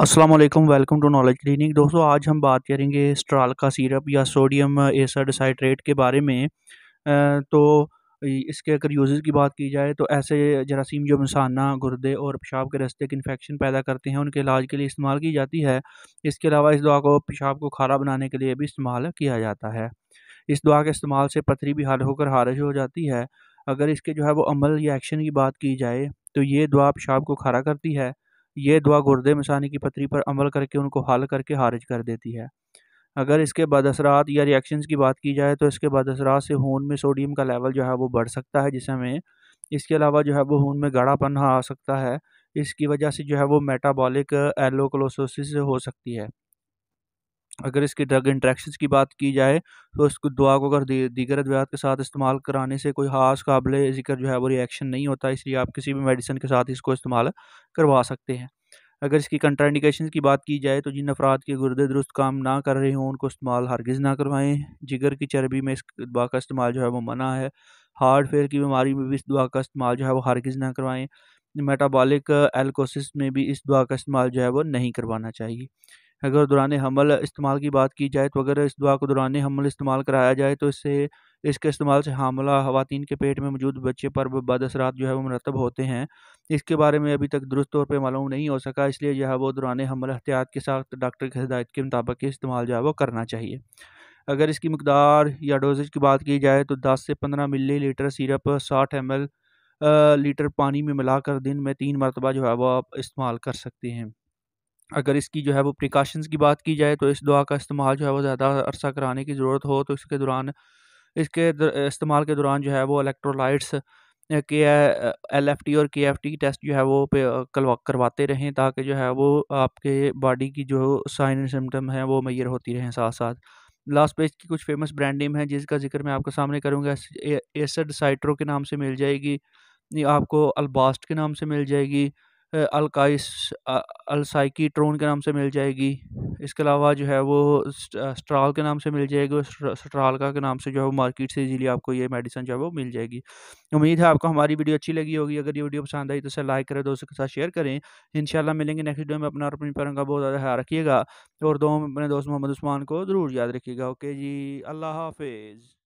Aslam welcome to knowledge clinic दोस्तों आज हम बात करेंगे स्ट्राल का सिरप या सोडियम एसरसाइट्रेट के बारे में तो इसके अगर यूज़ की बात की जाए तो ऐसे जरासीम जो मसाना गुर्दे और पेशाब के रस्ते के इन्फेक्शन पैदा करते हैं उनके इलाज के लिए इस्तेमाल की जाती है इसके अलावा इस दवा को पेशाब को खारा बनाने के लिए भी इस्तेमाल किया जाता है इस दवा के इस्तेमाल से पथरी भी हल होकर हारिश हो जाती है अगर इसके जो है वो अमल या एक्शन की बात की जाए तो ये दवा पेशाब को खारा करती है ये दुआ गुर्दे मिसानी की पतरी पर अमल करके उनको हल करके खारिज कर देती है अगर इसके बाद असरात या रिएक्शन की बात की जाए तो इसके बाद असरात से खून में सोडियम का लेवल जो है वो बढ़ सकता है जिससे हमें इसके अलावा जो है वो खून में गाढ़ापन आ सकता है इसकी वजह से जो है वो मेटाबॉलिक एलोकलोसोसिस हो सकती है अगर इसके ड्रग इंट्रैक्शन की बात की जाए तो इसको दवा को अगर दीगर अद्वियात के साथ इस्तेमाल कराने से कोई ख़ास काबिल ज़िक्र जो है वो रिएक्शन नहीं होता इसलिए आप किसी भी मेडिसिन के साथ इसको इस्तेमाल करवा सकते हैं अगर इसकी कंट्राइंडिकेशन की बात की जाए तो जिन अफराद के गुर्दे दुरुस्त काम ना कर रहे हों उनको इस्तेमाल हरगिज़ ना करवाएं जिगर की चर्बी में इस दवा का इस्तेमाल जो है वो मना है हार्ट फेल की बीमारी में भी इस दवा का इस्तेमाल जो है वो हरगिज़ ना करवाएं मेटाबॉलिक एल्कोसिस में भी इस दवा का इस्तेमाल जो है वो नहीं करवाना चाहिए अगर दौरान हमल इस्तेमाल की बात की जाए तो अगर इस दवा को दौरान हमल इस्तेमाल कराया जाए तो इससे इसके इस्तेमाल से हामला खवतिन के पेट में मौजूद बच्चे पर बद असरात जो है वो मरतब होते हैं इसके बारे में अभी तक दुरुस्त तौर पर मालूम नहीं हो सका इसलिए जो है वो दौरान हमल एहतियात के साथ डॉक्टर की हदायत के मुताबिक इस्तेमाल जो है वो करना चाहिए अगर इसकी मकदार या डोजेज की बात की जाए तो दस से पंद्रह मिली लीटर सिरप साठ एम लीटर पानी में मिलाकर दिन में तीन मरतबा जो है वो आप इस्तेमाल कर सकते हैं अगर इसकी जो है वो प्रिकॉशंस की बात की जाए तो इस दुआ का इस्तेमाल जो है वो ज़्यादा अरसा कराने की ज़रूरत हो तो इसके दौरान इसके इस्तेमाल के दौरान जो है वो इलेक्ट्रोलाइट्स के एल एफ टी और के एफ टी टेस्ट जो है वो करवा करवाते रहें ताकि जो है वो आपके बॉडी की जो साइन एंड सिम्टम है वो मैयर होती रहें साथ साथ लास्ट पेज की कुछ फेमस ब्रांड नेम है जिसका जिक्र मैं आपके सामने करूँगा एसड साइट्रो के नाम से मिल जाएगी आपको अलबास्ट के नाम से मिल जाएगी अलकाइस ट्रोन के नाम से मिल जाएगी इसके अलावा जो है वो स्ट्राल के नाम से मिल जाएगी स्ट्रालका के नाम से जो है वो मार्केट से इजीली आपको ये मेडिसिन जो है वो मिल जाएगी उम्मीद है आपको हमारी वीडियो अच्छी लगी होगी अगर ये वीडियो पसंद आई तो इसे लाइक करें दोस्तों के साथ शेयर करें इन मिलेंगे नेक्स्ट वीडियो में अपना और अपने पैरों का बहुत ज़्यादा ख्याल रखिएगा और दो अपने दोस्त मोहम्मद उस्मान को ज़रूर याद रखिएगा ओके जी अल्लाह हाफिज़